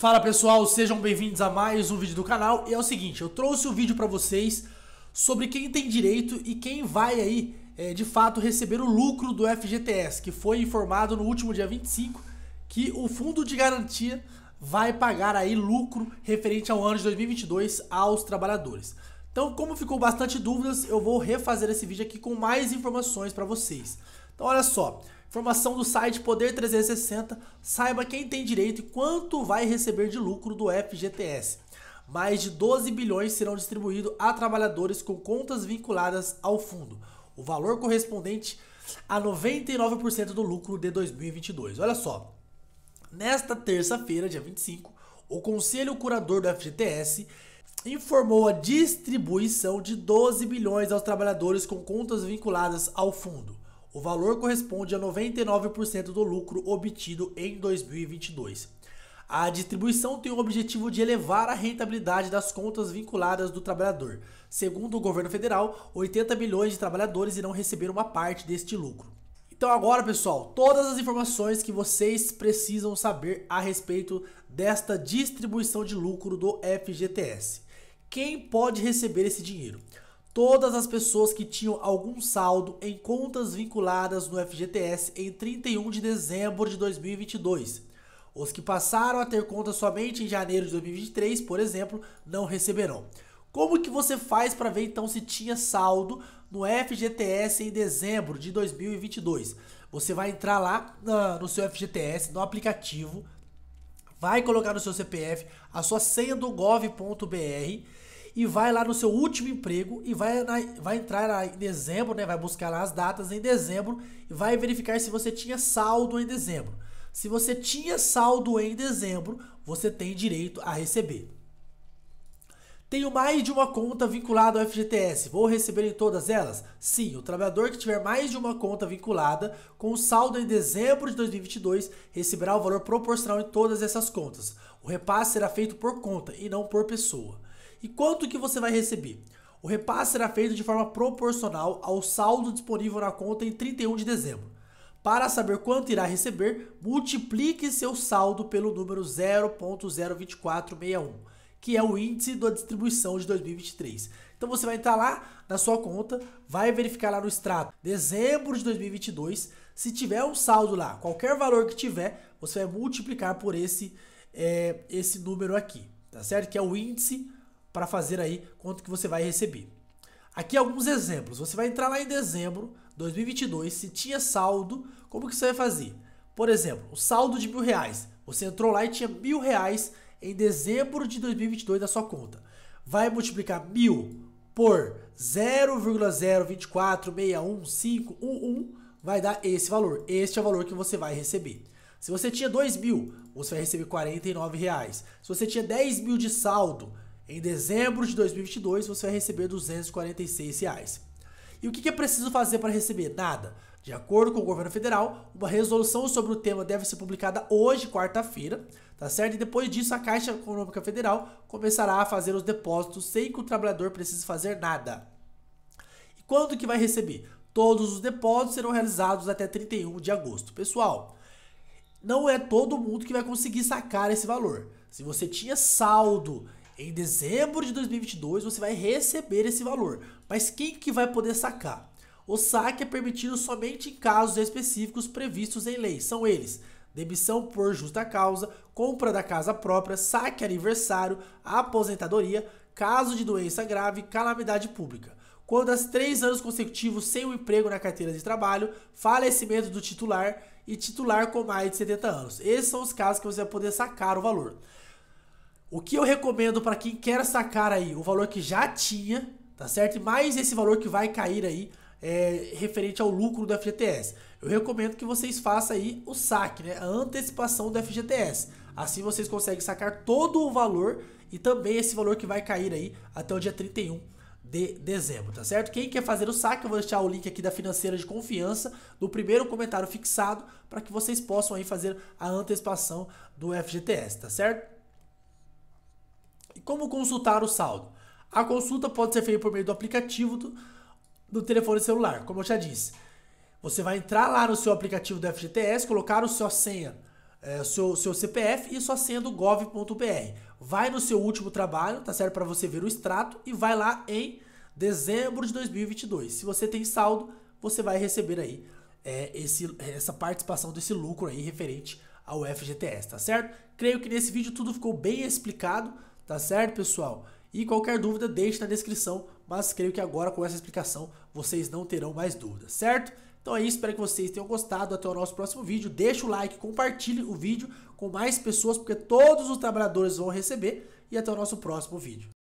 Fala pessoal, sejam bem-vindos a mais um vídeo do canal. E é o seguinte, eu trouxe o um vídeo para vocês sobre quem tem direito e quem vai aí é, de fato receber o lucro do FGTS, que foi informado no último dia 25 que o Fundo de Garantia vai pagar aí lucro referente ao ano de 2022 aos trabalhadores. Então, como ficou bastante dúvidas, eu vou refazer esse vídeo aqui com mais informações para vocês. Então, olha só, Informação do site Poder 360, saiba quem tem direito e quanto vai receber de lucro do FGTS. Mais de 12 bilhões serão distribuídos a trabalhadores com contas vinculadas ao fundo, o valor correspondente a 99% do lucro de 2022. Olha só, nesta terça-feira, dia 25, o Conselho Curador do FGTS informou a distribuição de 12 bilhões aos trabalhadores com contas vinculadas ao fundo. O valor corresponde a 99% do lucro obtido em 2022. A distribuição tem o objetivo de elevar a rentabilidade das contas vinculadas do trabalhador. Segundo o governo federal, 80 milhões de trabalhadores irão receber uma parte deste lucro. Então agora, pessoal, todas as informações que vocês precisam saber a respeito desta distribuição de lucro do FGTS. Quem pode receber esse dinheiro? todas as pessoas que tinham algum saldo em contas vinculadas no FGTS em 31 de dezembro de 2022. Os que passaram a ter conta somente em janeiro de 2023, por exemplo, não receberão. Como que você faz para ver então se tinha saldo no FGTS em dezembro de 2022? Você vai entrar lá no seu FGTS, no aplicativo, vai colocar no seu CPF a sua senha do gov.br e vai lá no seu último emprego e vai, na, vai entrar lá em dezembro, né? Vai buscar lá as datas em dezembro e vai verificar se você tinha saldo em dezembro. Se você tinha saldo em dezembro, você tem direito a receber. Tenho mais de uma conta vinculada ao FGTS. Vou receber em todas elas? Sim, o trabalhador que tiver mais de uma conta vinculada com saldo em dezembro de 2022 receberá o valor proporcional em todas essas contas. O repasse será feito por conta e não por pessoa. E quanto que você vai receber? O repasse será feito de forma proporcional ao saldo disponível na conta em 31 de dezembro. Para saber quanto irá receber, multiplique seu saldo pelo número 0.02461, que é o índice da distribuição de 2023. Então você vai entrar lá na sua conta, vai verificar lá no extrato dezembro de 2022. Se tiver um saldo lá, qualquer valor que tiver, você vai multiplicar por esse, é, esse número aqui, tá certo? Que é o índice para fazer aí quanto que você vai receber. Aqui alguns exemplos. Você vai entrar lá em dezembro de 2022, se tinha saldo, como que você vai fazer? Por exemplo, o saldo de mil reais. Você entrou lá e tinha mil reais em dezembro de 2022 na sua conta. Vai multiplicar mil por 0,02461511, vai dar esse valor. Este é o valor que você vai receber. Se você tinha dois mil, você vai receber 49 reais. Se você tinha 10 mil de saldo, em dezembro de 2022 você vai receber 246 reais. E o que é preciso fazer para receber? Nada. De acordo com o governo federal, uma resolução sobre o tema deve ser publicada hoje, quarta-feira, tá certo? E depois disso, a Caixa Econômica Federal começará a fazer os depósitos sem que o trabalhador precise fazer nada. E quando que vai receber? Todos os depósitos serão realizados até 31 de agosto. Pessoal, não é todo mundo que vai conseguir sacar esse valor. Se você tinha saldo em dezembro de 2022 você vai receber esse valor, mas quem que vai poder sacar? O saque é permitido somente em casos específicos previstos em lei. São eles: demissão por justa causa, compra da casa própria, saque aniversário, aposentadoria, caso de doença grave, calamidade pública. Quando as três anos consecutivos sem o um emprego na carteira de trabalho, falecimento do titular e titular com mais de 70 anos. Esses são os casos que você vai poder sacar o valor. O que eu recomendo para quem quer sacar aí o valor que já tinha, tá certo? E mais esse valor que vai cair aí é, referente ao lucro do FGTS. Eu recomendo que vocês façam aí o saque, né? A antecipação do FGTS. Assim vocês conseguem sacar todo o valor e também esse valor que vai cair aí até o dia 31 de dezembro, tá certo? Quem quer fazer o saque, eu vou deixar o link aqui da financeira de confiança no primeiro comentário fixado para que vocês possam aí fazer a antecipação do FGTS, tá certo? E como consultar o saldo? A consulta pode ser feita por meio do aplicativo do, do telefone celular, como eu já disse. Você vai entrar lá no seu aplicativo do FGTS, colocar o sua senha, é, seu, seu CPF e sua senha do gov.br. Vai no seu último trabalho, tá certo? Para você ver o extrato e vai lá em dezembro de 2022. Se você tem saldo, você vai receber aí é, esse, essa participação desse lucro aí referente ao FGTS, tá certo? Creio que nesse vídeo tudo ficou bem explicado. Tá certo, pessoal? E qualquer dúvida, deixe na descrição, mas creio que agora com essa explicação vocês não terão mais dúvidas, certo? Então é isso, espero que vocês tenham gostado. Até o nosso próximo vídeo. Deixa o like, compartilhe o vídeo com mais pessoas, porque todos os trabalhadores vão receber. E até o nosso próximo vídeo.